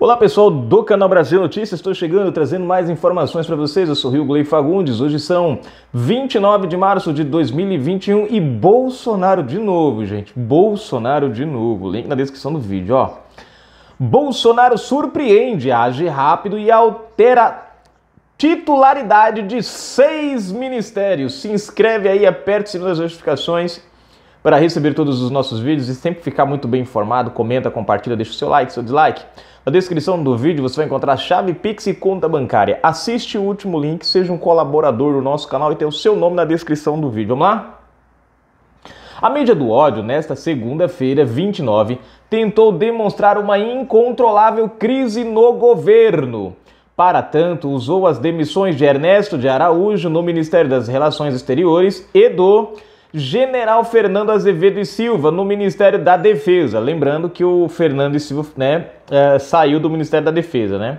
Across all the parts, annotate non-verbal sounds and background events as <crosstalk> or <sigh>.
Olá pessoal do canal Brasil Notícias, estou chegando trazendo mais informações para vocês. Eu sou Rio Glei Fagundes. Hoje são 29 de março de 2021 e Bolsonaro de novo, gente. Bolsonaro de novo. Link na descrição do vídeo, ó. Bolsonaro surpreende, age rápido e altera titularidade de seis ministérios. Se inscreve aí, aperta o sininho das notificações para receber todos os nossos vídeos e sempre ficar muito bem informado, comenta, compartilha, deixa o seu like, seu dislike. Na descrição do vídeo você vai encontrar chave Pix e conta bancária. Assiste o último link, seja um colaborador do nosso canal e tem o seu nome na descrição do vídeo. Vamos lá? A mídia do ódio, nesta segunda-feira, 29, tentou demonstrar uma incontrolável crise no governo. Para tanto, usou as demissões de Ernesto de Araújo no Ministério das Relações Exteriores e do General Fernando Azevedo e Silva no Ministério da Defesa. Lembrando que o Fernando e Silva né, é, saiu do Ministério da Defesa, né?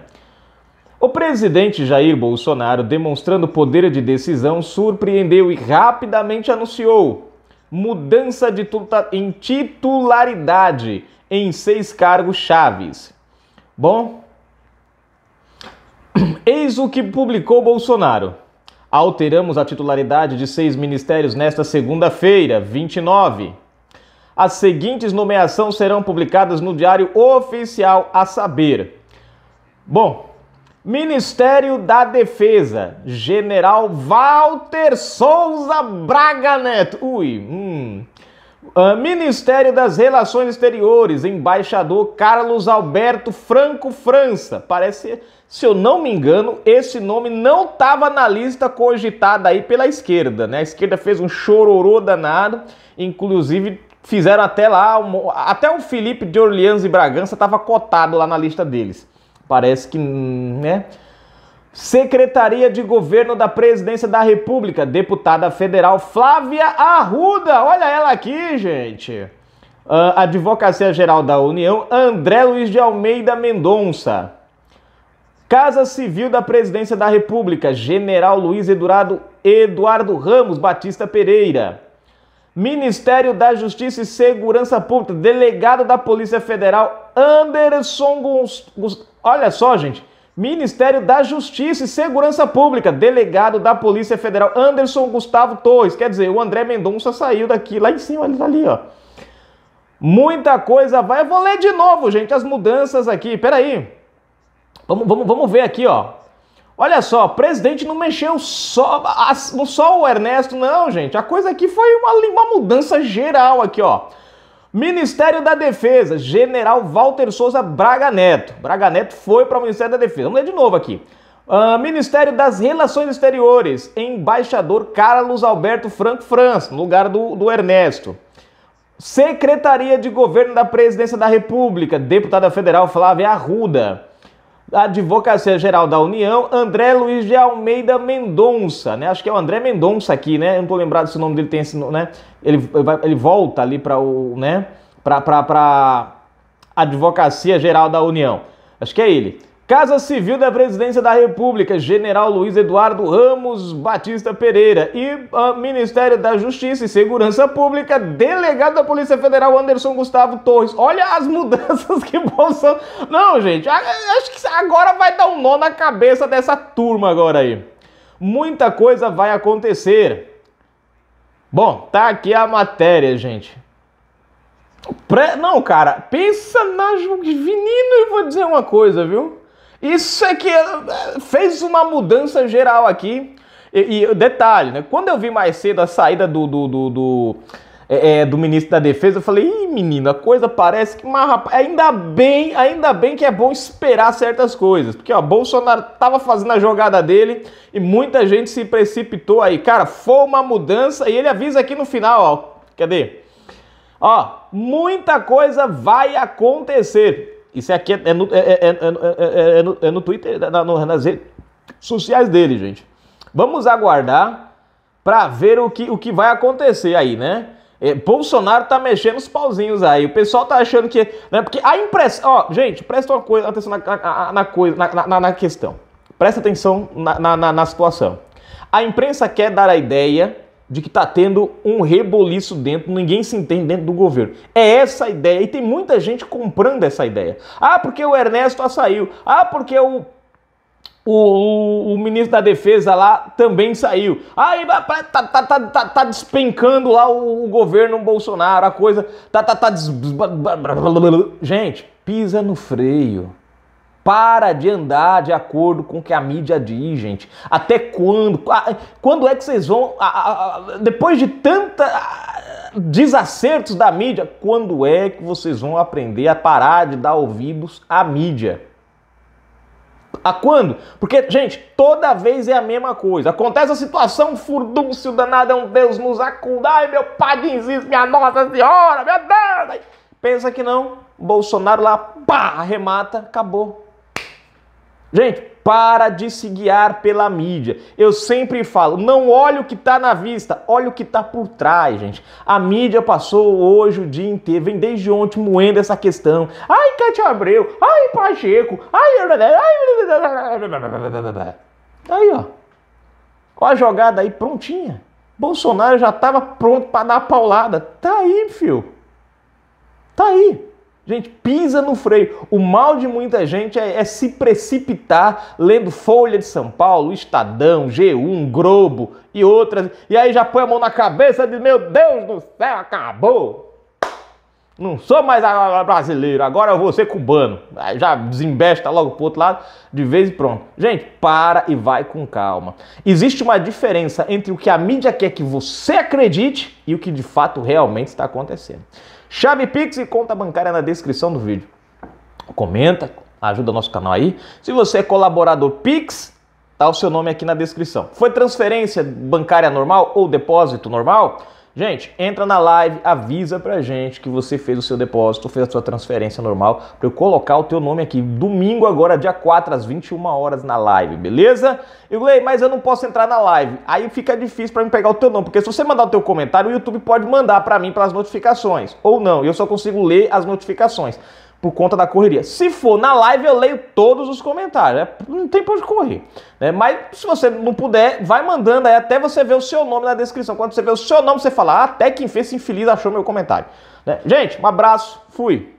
O presidente Jair Bolsonaro, demonstrando poder de decisão, surpreendeu e rapidamente anunciou mudança de em titularidade em seis cargos chaves. Bom, <clears throat> eis o que publicou Bolsonaro. Alteramos a titularidade de seis ministérios nesta segunda-feira, 29. As seguintes nomeações serão publicadas no Diário Oficial, a saber. Bom, Ministério da Defesa, General Walter Souza Braga Neto. Ui, hum. Ah, Ministério das Relações Exteriores, embaixador Carlos Alberto Franco França. Parece, se eu não me engano, esse nome não estava na lista cogitada aí pela esquerda, né? A esquerda fez um chororô danado, inclusive fizeram até lá, um, até o Felipe de Orleans e Bragança estava cotado lá na lista deles. Parece que, né? Secretaria de Governo da Presidência da República, deputada federal Flávia Arruda. Olha ela aqui, gente. Uh, Advocacia Geral da União, André Luiz de Almeida Mendonça. Casa Civil da Presidência da República, General Luiz Eduardo, Eduardo Ramos Batista Pereira. Ministério da Justiça e Segurança Pública, delegado da Polícia Federal, Anderson Gonçalves. Olha só, gente. Ministério da Justiça e Segurança Pública, delegado da Polícia Federal, Anderson Gustavo Torres. Quer dizer, o André Mendonça saiu daqui, lá em cima, ali, ó. Muita coisa vai. Eu vou ler de novo, gente, as mudanças aqui. Peraí. Vamos, vamos, vamos ver aqui, ó. Olha só, presidente não mexeu só, só o Ernesto, não, gente. A coisa aqui foi uma, uma mudança geral aqui, ó. Ministério da Defesa, General Walter Souza Braga Neto. Braga Neto foi para o Ministério da Defesa. Vamos ler de novo aqui. Uh, Ministério das Relações Exteriores, embaixador Carlos Alberto Franco França, no lugar do, do Ernesto. Secretaria de Governo da Presidência da República, deputada federal Flávia Arruda. Advocacia Geral da União, André Luiz de Almeida Mendonça, né? Acho que é o André Mendonça aqui, né? Eu não tô lembrado se o nome dele tem esse, né? Ele, ele volta ali para o, né? Para Advocacia Geral da União. Acho que é ele. Casa Civil da Presidência da República, General Luiz Eduardo Ramos Batista Pereira e ah, Ministério da Justiça e Segurança Pública, delegado da Polícia Federal Anderson Gustavo Torres. Olha as <laughs> mudanças que possam... Não, gente, acho que agora vai dar um nó na cabeça dessa turma agora aí. Muita coisa vai acontecer. Bom, tá aqui a matéria, gente. Não, cara, pensa na. Menino, eu vou dizer uma coisa, viu? Isso é que eh, fez uma mudança geral aqui. E, e detalhe, né? Quando eu vi mais cedo a saída do, do, do, do é, do ministro da Defesa, eu falei, Ih, menino, a coisa parece que. Mas, rapaz, ainda bem, ainda bem que é bom esperar certas coisas. Porque, ó, Bolsonaro tava fazendo a jogada dele e muita gente se precipitou aí. Cara, foi uma mudança e ele avisa aqui no final, ó. Cadê? Ó, muita coisa vai acontecer. Isso é aqui é, é, no, é, é, é, é no, é no Twitter, na, no, nas redes sociais dele, gente. Vamos aguardar para ver o que, o que vai acontecer aí, né? É, Bolsonaro tá mexendo os pauzinhos aí. O pessoal tá achando que. Né, porque a impressão. Ó, gente, presta uma coisa, atenção na, na, na coisa, na, na, questão. Presta atenção na, na situação. A imprensa quer dar a ideia de que está tendo um reboliço dentro, ninguém se entende dentro do governo. É essa a ideia, e tem muita gente comprando essa ideia. Ah, porque o Ernesto saiu. Ah, porque o, o, o, ministro da Defesa lá também saiu. Aí ah, tá, tá, tá, tá, tá despencando lá o, o governo Bolsonaro, a coisa tá, tá, tá... Des... Gente, pisa no freio para de andar de acordo com o que a mídia diz, gente. Até quando? Ah, quando é que vocês vão. Ah, ah, depois de tanta desacertos da mídia, quando é que vocês vão aprender a parar de dar ouvidos à mídia? A quando? Porque, gente, toda vez é a mesma coisa. Acontece a situação, furdúncio danado é um Deus nos acuda. Ai, meu pai Jesus, minha Nossa Senhora, meu Deus! Pensa que não, Bolsonaro lá, pá, arremata, acabou. Gente, para de se guiar pela mídia. Eu sempre falo, não olhe o que está na vista, olhe o que está por trás, gente. A mídia passou hoje o dia inteiro, vem desde ontem moendo essa questão. Ai, Cátia Abreu, ai, Pacheco, ai... Aí, ó. Ó a jogada aí prontinha. Bolsonaro já estava pronto para dar a paulada. Tá aí, filho? Tá aí. Gente, pisa no freio. O mal de muita gente é, é, se precipitar lendo Folha de São Paulo, Estadão, G1, Globo e outras. E aí já põe a mão na cabeça e diz: Meu Deus do céu, acabou! Não sou mais brasileiro, agora eu vou ser cubano. Aí já desembesta logo pro outro lado, de vez e pronto. Gente, para e vai com calma. Existe uma diferença entre o que a mídia quer que você acredite e o que de fato realmente está acontecendo. Chave Pix e conta bancária na descrição do vídeo. Comenta, ajuda nosso canal aí. Se você é colaborador Pix, tá o seu nome aqui na descrição. Foi transferência bancária normal ou depósito normal? Gente, entra na live, avisa pra gente que você fez o seu depósito, fez a sua transferência normal, para eu colocar o teu nome aqui domingo agora, dia 4 às 21 horas na live, beleza? Eu falei, mas eu não posso entrar na live. Aí fica difícil para mim pegar o teu nome, porque se você mandar o teu comentário, o YouTube pode mandar para mim pelas notificações ou não. Eu só consigo ler as notificações por conta da correria. Se for na live, eu leio todos os comentários. Né? Não tem por onde correr. Né? Mas se você não puder, vai mandando aí até você ver o seu nome na descrição. Quando você vê o seu nome, você fala, ah, até quem fez esse infeliz achou meu comentário. Né? Gente, um abraço, fui!